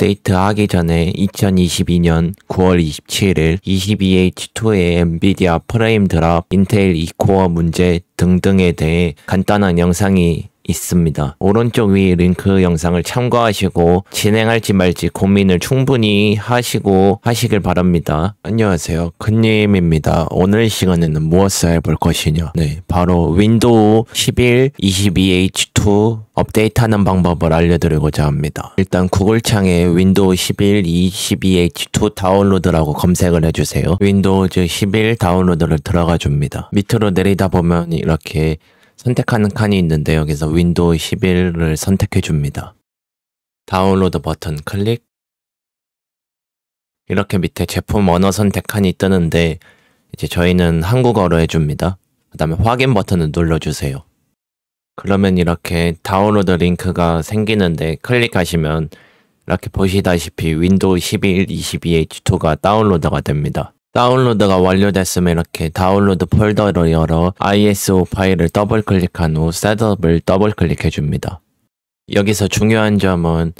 업데이트하기 전에 2022년 9월 27일 22H2의 엔비디아 프레임 드랍, 인텔 이코어 문제 등등에 대해 간단한 영상이 있습니다. 오른쪽 위 링크 영상을 참고하시고 진행할지 말지 고민을 충분히 하시고 하시길 바랍니다. 안녕하세요. 큰님입니다. 오늘 시간에는 무엇을 해볼 것이냐? 네, 바로 윈도우 11 22H2 업데이트하는 방법을 알려드리고자 합니다. 일단 구글창에 윈도우 11 22H2 다운로드라고 검색을 해주세요. 윈도우즈 11 다운로드를 들어가 줍니다. 밑으로 내리다 보면 이렇게 선택하는 칸이 있는데 여기서 윈도우 11을 선택해 줍니다. 다운로드 버튼 클릭 이렇게 밑에 제품 언어 선택 칸이 뜨는데 이제 저희는 한국어로 해줍니다. 그 다음에 확인 버튼을 눌러주세요. 그러면 이렇게 다운로드 링크가 생기는데 클릭하시면 이렇게 보시다시피 윈도우 11 22H2가 다운로드가 됩니다. 다운로드가 완료됐으면 이렇게 다운로드 폴더를 열어 ISO 파일을 더블 클릭한 후 셋업을 더블 클릭해 줍니다. 여기서 중요한 점은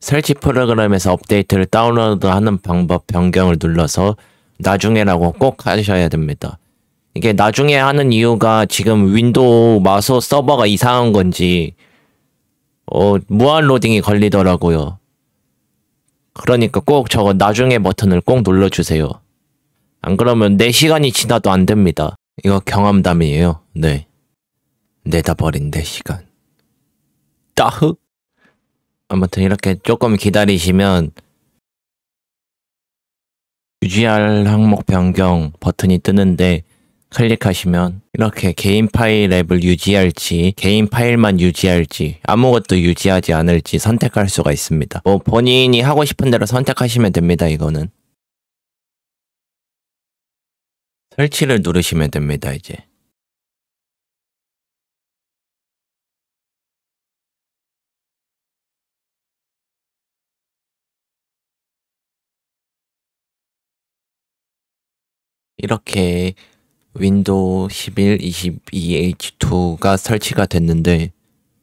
설치 프로그램에서 업데이트를 다운로드하는 방법 변경을 눌러서 나중에라고 꼭 하셔야 됩니다. 이게 나중에 하는 이유가 지금 윈도우 마소 서버가 이상한 건지 어, 무한 로딩이 걸리더라고요. 그러니까 꼭 저거 나중에 버튼을 꼭 눌러주세요. 안 그러면 4시간이 지나도 안 됩니다. 이거 경험담이에요. 네. 내다 버린 4시간. 따흑 아무튼 이렇게 조금 기다리시면 UGR 항목 변경 버튼이 뜨는데 클릭하시면 이렇게 개인 파일 앱을 유지할지 개인 파일만 유지할지 아무것도 유지하지 않을지 선택할 수가 있습니다. 뭐 본인이 하고 싶은 대로 선택하시면 됩니다. 이거는 설치를 누르시면 됩니다. 이제 이렇게 윈도우 11, 22H2가 설치가 됐는데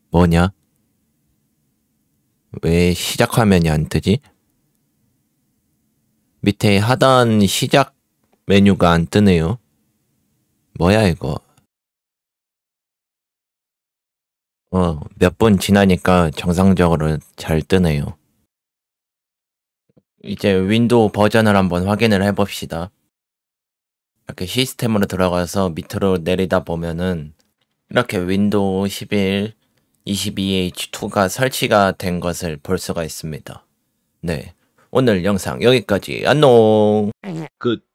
뭐냐? 왜 시작 화면이 안 뜨지? 밑에 하단 시작 메뉴가 안 뜨네요. 뭐야 이거? 어, 몇 분 지나니까 정상적으로 잘 뜨네요. 이제 윈도우 버전을 한번 확인을 해봅시다. 이렇게 시스템으로 들어가서 밑으로 내리다 보면은 이렇게 윈도우 11 22H2가 설치가 된 것을 볼 수가 있습니다. 네. 오늘 영상 여기까지. 안녕! 끝.